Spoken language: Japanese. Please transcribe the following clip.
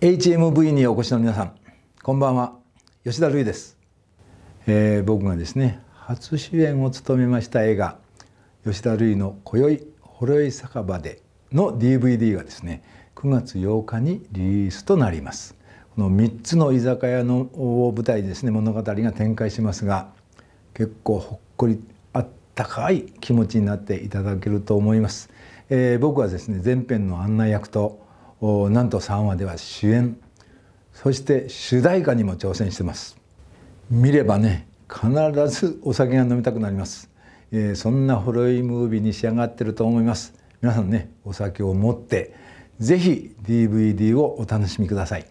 HMV にお越しの皆さんこんばんは吉田類です、えー、僕がですね初主演を務めました映画「吉田類の今宵ほろい酒場で」の DVD がですね9月8日にリリースとなりますこの3つの居酒屋の舞台ですね物語が展開しますが結構ほっこりあったかい気持ちになっていただけると思います、えー、僕はですね前編の案内役となんと3話では主演そして主題歌にも挑戦してます見ればね必ずお酒が飲みたくなります、えー、そんなほろいムービーに仕上がってると思います皆さんねお酒を持って是非 DVD をお楽しみください